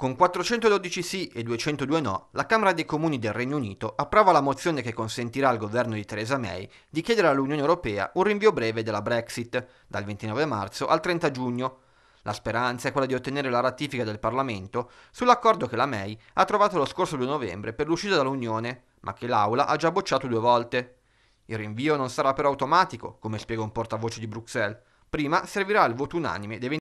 Con 412 sì e 202 no, la Camera dei Comuni del Regno Unito approva la mozione che consentirà al governo di Theresa May di chiedere all'Unione Europea un rinvio breve della Brexit, dal 29 marzo al 30 giugno. La speranza è quella di ottenere la ratifica del Parlamento sull'accordo che la May ha trovato lo scorso 2 novembre per l'uscita dall'Unione, ma che l'Aula ha già bocciato due volte. Il rinvio non sarà però automatico, come spiega un portavoce di Bruxelles. Prima servirà il voto unanime dei 20